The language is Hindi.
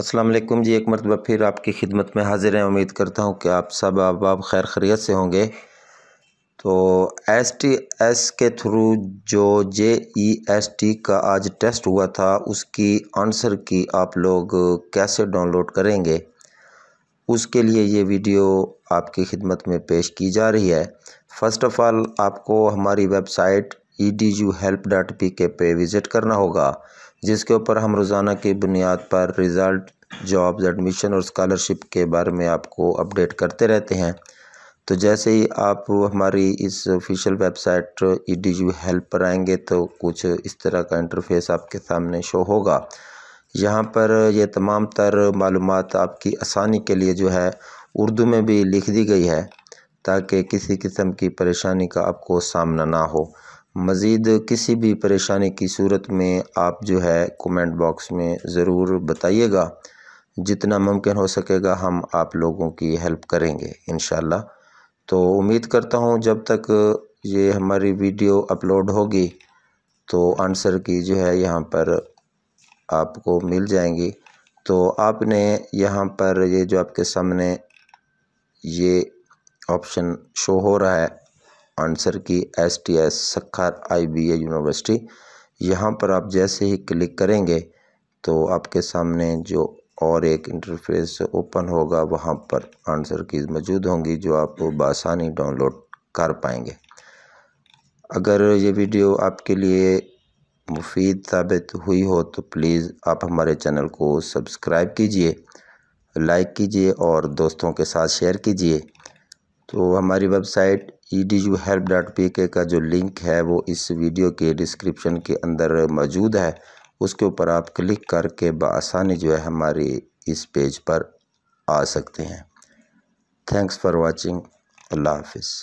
असलम जी एक मरतबा फिर आपकी खिदमत में हाजिर हैं उम्मीद करता हूँ कि आप सब अब आप खैर खरीत से होंगे तो एस टी एस के थ्रू जो जे ई एस टी का आज टेस्ट हुआ था उसकी आंसर की आप लोग कैसे डाउनलोड करेंगे उसके लिए ये वीडियो आपकी खिदमत में पेश की जा रही है फ़र्स्ट ऑफ़ ऑल आपको हमारी website E D U help dot P K पे विज़िट करना होगा जिसके ऊपर हम रोज़ाना की बुनियाद पर रिज़ल्ट जॉब्स एडमिशन और स्कॉलरशिप के बारे में आपको अपडेट करते रहते हैं तो जैसे ही आप हमारी इस official website E D U help पर आएंगे तो कुछ इस तरह का इंटरफेस आपके सामने शो होगा यहाँ पर ये तमाम तर मालूम आपकी आसानी के लिए जो है उर्दू में भी लिख दी गई है ताकि किसी किस्म की परेशानी का आपको सामना ना हो मज़ीद किसी भी परेशानी की सूरत में आप जो है कमेंट बॉक्स में ज़रूर बताइएगा जितना मुमकिन हो सकेगा हम आप लोगों की हेल्प करेंगे इन तो उम्मीद करता हूँ जब तक ये हमारी वीडियो अपलोड होगी तो आंसर की जो है यहाँ पर आपको मिल जाएंगी तो आपने यहाँ पर ये जो आपके सामने ये ऑप्शन शो हो रहा है answer key S T S Sukkur I B A university यहाँ पर आप जैसे ही क्लिक करेंगे तो आपके सामने जो और एक इंटरफेस ओपन होगा वहाँ पर आंसर कीज़ मौजूद होंगी जो आप बसानी डाउनलोड कर पाएंगे अगर ये वीडियो आपके लिए मुफीद साबित हुई हो तो प्लीज़ आप हमारे चैनल को सब्सक्राइब कीजिए लाइक कीजिए और दोस्तों के साथ शेयर कीजिए तो हमारी website E D U help dot P K का जो लिंक है वो इस वीडियो के डिस्क्रिप्शन के अंदर मौजूद है उसके ऊपर आप क्लिक करके बसानी जो है हमारे इस पेज पर आ सकते हैं थैंक्स फॉर वाचिंग अल्लाह हाफिज़